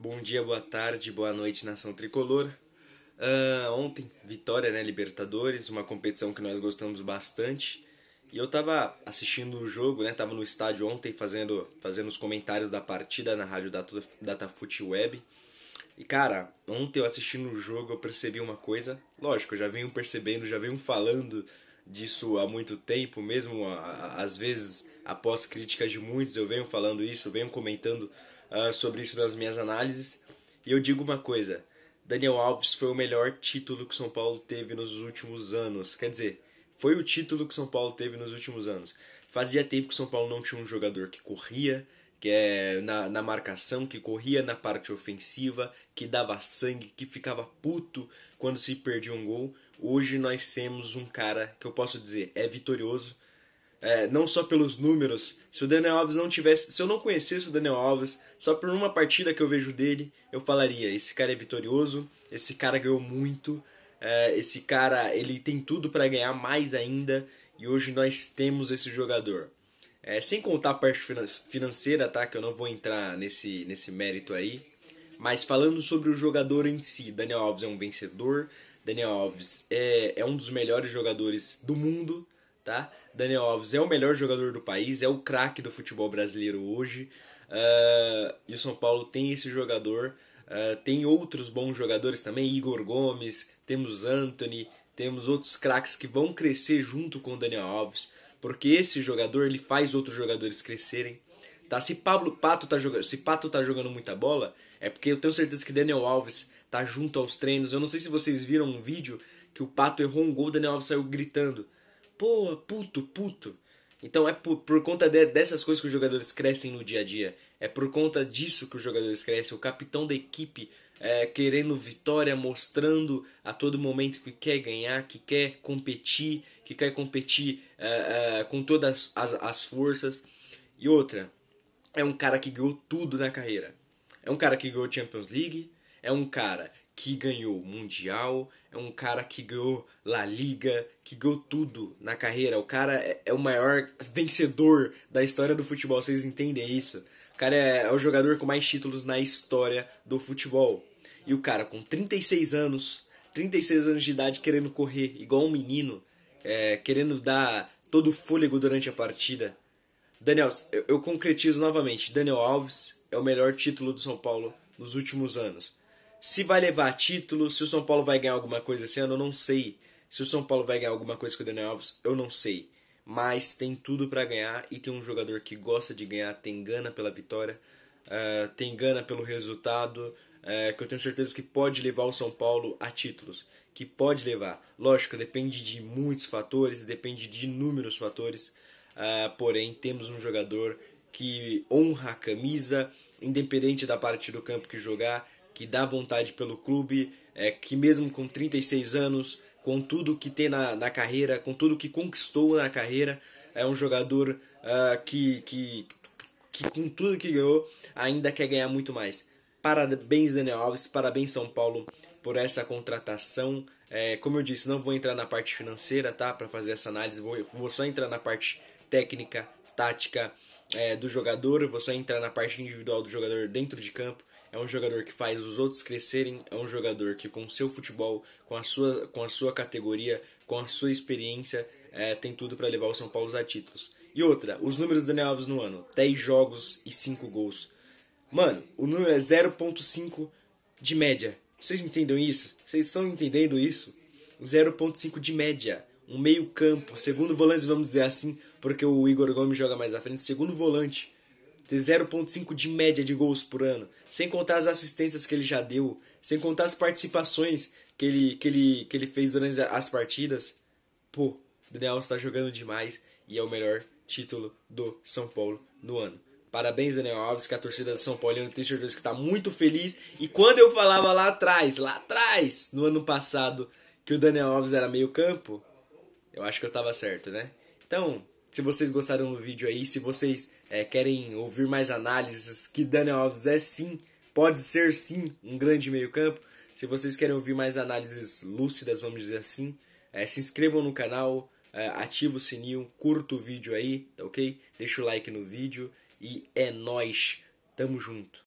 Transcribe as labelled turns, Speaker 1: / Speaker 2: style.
Speaker 1: Bom dia, boa tarde, boa noite, nação tricolor. Uh, ontem, vitória, né, Libertadores, uma competição que nós gostamos bastante. E eu tava assistindo o jogo, né, tava no estádio ontem fazendo, fazendo os comentários da partida na rádio Data, Datafute Web. E cara, ontem eu assistindo o jogo eu percebi uma coisa, lógico, eu já venho percebendo, já venho falando disso há muito tempo, mesmo a, a, às vezes após críticas de muitos, eu venho falando isso, eu venho comentando uh, sobre isso nas minhas análises. E eu digo uma coisa: Daniel Alves foi o melhor título que São Paulo teve nos últimos anos. Quer dizer, foi o título que São Paulo teve nos últimos anos. Fazia tempo que São Paulo não tinha um jogador que corria, que é na, na marcação, que corria na parte ofensiva, que dava sangue, que ficava puto quando se perdia um gol. Hoje nós temos um cara que eu posso dizer é vitorioso, é, não só pelos números. Se o Daniel Alves não tivesse, se eu não conhecesse o Daniel Alves, só por uma partida que eu vejo dele, eu falaria: esse cara é vitorioso, esse cara ganhou muito, é, esse cara ele tem tudo para ganhar mais ainda e hoje nós temos esse jogador. É, sem contar a parte financeira, tá? Que eu não vou entrar nesse, nesse mérito aí. Mas falando sobre o jogador em si, Daniel Alves é um vencedor. Daniel Alves é, é um dos melhores jogadores do mundo tá? Daniel Alves é o melhor jogador do país, é o craque do futebol brasileiro hoje. Uh, e o São Paulo tem esse jogador, uh, tem outros bons jogadores também, Igor Gomes, temos Anthony, temos outros craques que vão crescer junto com o Daniel Alves, porque esse jogador ele faz outros jogadores crescerem. Tá? Se Pablo Pato tá jogando, se Pato tá jogando muita bola, é porque eu tenho certeza que Daniel Alves tá junto aos treinos. Eu não sei se vocês viram um vídeo que o Pato errou um gol, o Daniel Alves saiu gritando pô, puto, puto. Então é por, por conta de, dessas coisas que os jogadores crescem no dia a dia. É por conta disso que os jogadores crescem. O capitão da equipe é, querendo vitória, mostrando a todo momento que quer ganhar, que quer competir, que quer competir é, é, com todas as, as forças. E outra, é um cara que ganhou tudo na carreira. É um cara que ganhou Champions League, é um cara que ganhou Mundial, é um cara que ganhou La Liga, que ganhou tudo na carreira. O cara é, é o maior vencedor da história do futebol, vocês entendem isso? O cara é, é o jogador com mais títulos na história do futebol. E o cara com 36 anos, 36 anos de idade, querendo correr igual um menino, é, querendo dar todo o fôlego durante a partida. Daniel, eu, eu concretizo novamente: Daniel Alves é o melhor título do São Paulo nos últimos anos. Se vai levar título, se o São Paulo vai ganhar alguma coisa esse ano, eu não sei. Se o São Paulo vai ganhar alguma coisa com o Daniel Alves, eu não sei. Mas tem tudo para ganhar e tem um jogador que gosta de ganhar, tem gana pela vitória, uh, tem gana pelo resultado, uh, que eu tenho certeza que pode levar o São Paulo a títulos. Que pode levar. Lógico, depende de muitos fatores, depende de inúmeros fatores. Uh, porém, temos um jogador que honra a camisa, independente da parte do campo que jogar, que dá vontade pelo clube, é, que mesmo com 36 anos, com tudo que tem na, na carreira, com tudo que conquistou na carreira, é um jogador uh, que, que, que, com tudo que ganhou, ainda quer ganhar muito mais. Parabéns, Daniel Alves, parabéns, São Paulo, por essa contratação. É, como eu disse, não vou entrar na parte financeira tá, para fazer essa análise, vou, vou só entrar na parte técnica, tática é, do jogador, vou só entrar na parte individual do jogador dentro de campo é um jogador que faz os outros crescerem, é um jogador que com seu futebol, com a sua, com a sua categoria, com a sua experiência, é, tem tudo para levar o São Paulo a títulos. E outra, os números do Daniel Alves no ano, 10 jogos e 5 gols. Mano, o número é 0.5 de média. Vocês entendem isso? Vocês estão entendendo isso? 0.5 de média. Um meio campo, segundo volante, vamos dizer assim, porque o Igor Gomes joga mais à frente, segundo volante ter 0.5 de média de gols por ano, sem contar as assistências que ele já deu, sem contar as participações que ele, que ele, que ele fez durante as partidas. Pô, Daniel Alves está jogando demais e é o melhor título do São Paulo no ano. Parabéns, Daniel Alves, que a torcida do São Paulino tem certeza que está muito feliz. E quando eu falava lá atrás, lá atrás, no ano passado, que o Daniel Alves era meio campo, eu acho que eu estava certo, né? Então, se vocês gostaram do vídeo aí, se vocês é, querem ouvir mais análises, que Daniel Alves é sim, pode ser sim um grande meio-campo. Se vocês querem ouvir mais análises lúcidas, vamos dizer assim, é, se inscrevam no canal, é, ativa o sininho, curta o vídeo aí, tá ok? Deixa o like no vídeo e é nós, tamo junto.